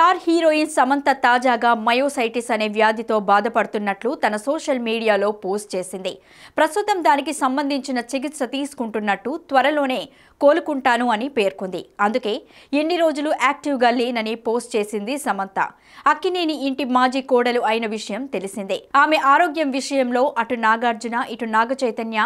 star heroine Samantha తాజాగా myositis అనే వ్యాధితో బాధపడుతున్నట్లు తన సోషల్ మీడియాలో పోస్ట్ చేసింది ప్రస్తుతం దానికి సంబంధించిన చికిత్స తీసుకుంటున్నట్టు త్వరలోనే కోలుకుంటాను అని పేర్కొంది అందుకే ఎన్ని రోజులు యాక్టివ్గా లేనని పోస్ట్ చేసింది సమంత అక్కినేని ఇంటి మాజీ కోడలు అయిన విషయం తెలిసిందే ఆమె ఆరోగ్యం విషయంలో అటు నాగార్జున ఇటు నాగచైతన్య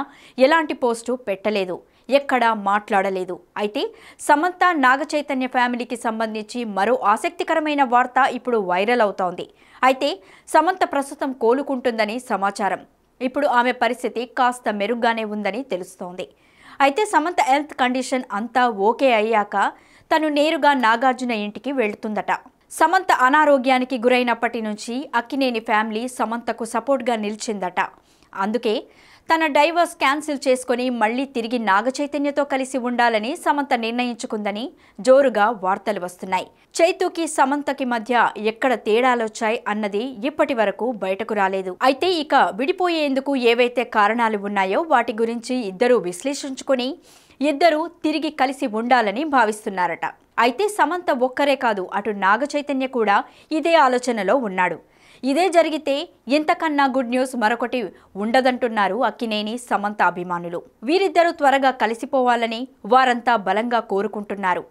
ఎలాంటి పోస్టు పెట్టలేదు ఎక్కడా మాట్లాడలేదు అయితే సమంత నాగచైతన్య ఫ్యామిలీకి సంబంధించి మరో ఆసక్తికరమైన వార్త ఇప్పుడు వైరల్ అవుతోంది అయితే సమంత ప్రస్తుతం కోలుకుంటుందని సమాచారం ఇప్పుడు ఆమె పరిస్థితి కాస్త మెరుగ్గానే ఉందని తెలుస్తోంది అయితే సమంత హెల్త్ కండిషన్ అంతా ఓకే అయ్యాక తను నేరుగా నాగార్జున ఇంటికి వెళ్తుందట సమంత అనారోగ్యానికి గురైనప్పటి నుంచి అక్కినేని ఫ్యామిలీ సమంతకు సపోర్ట్గా నిలిచిందట అందుకే తన డైవర్స్ క్యాన్సిల్ చేసుకుని మళ్లీ తిరిగి నాగచైతన్యతో కలిసి ఉండాలని సమంత నిర్ణయించుకుందని జోరుగా వార్తలు వస్తున్నాయి చైతుకి సమంతకి మధ్య ఎక్కడ తేడాలొచ్చాయి అన్నది ఇప్పటి వరకు బయటకు రాలేదు అయితే ఇక విడిపోయేందుకు ఏవైతే కారణాలు ఉన్నాయో వాటి గురించి ఇద్దరూ విశ్లేషించుకుని ఇద్దరూ తిరిగి కలిసి ఉండాలని భావిస్తున్నారట అయితే సమంత ఒక్కరే కాదు అటు నాగచైతన్య కూడా ఇదే ఆలోచనలో ఉన్నాడు ఇదే జరిగితే ఇంతకన్నా గుడ్ న్యూస్ మరొకటి ఉండదంటున్నారు అక్కినేని సమంత అభిమానులు వీరిద్దరూ త్వరగా కలిసిపోవాలని వారంతా బలంగా కోరుకుంటున్నారు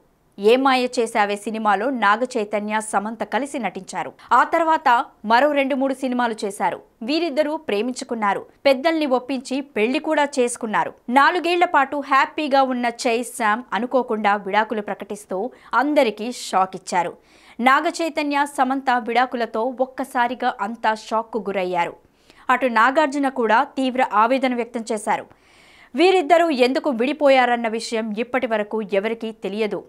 ఏమాయ చేశావే సినిమాలో నాగ చైతన్య సమంత కలిసి నటించారు ఆ తర్వాత మరో రెండు మూడు సినిమాలు చేశారు వీరిద్దరూ ప్రేమించుకున్నారు పెద్దల్ని ఒప్పించి పెళ్లి కూడా చేసుకున్నారు నాలుగేళ్ల పాటు హ్యాపీగా ఉన్న చై శామ్ అనుకోకుండా విడాకులు ప్రకటిస్తూ అందరికీ షాక్ ఇచ్చారు నాగ చైతన్య సమంత విడాకులతో ఒక్కసారిగా అంతా షాక్కు గురయ్యారు అటు నాగార్జున కూడా తీవ్ర ఆవేదన వ్యక్తం చేశారు వీరిద్దరూ ఎందుకు విడిపోయారన్న విషయం ఇప్పటి వరకు ఎవరికీ తెలియదు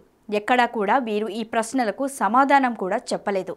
ఎక్కడా కూడా వీరు ఈ ప్రశ్నలకు సమాధానం కూడా చెప్పలేదు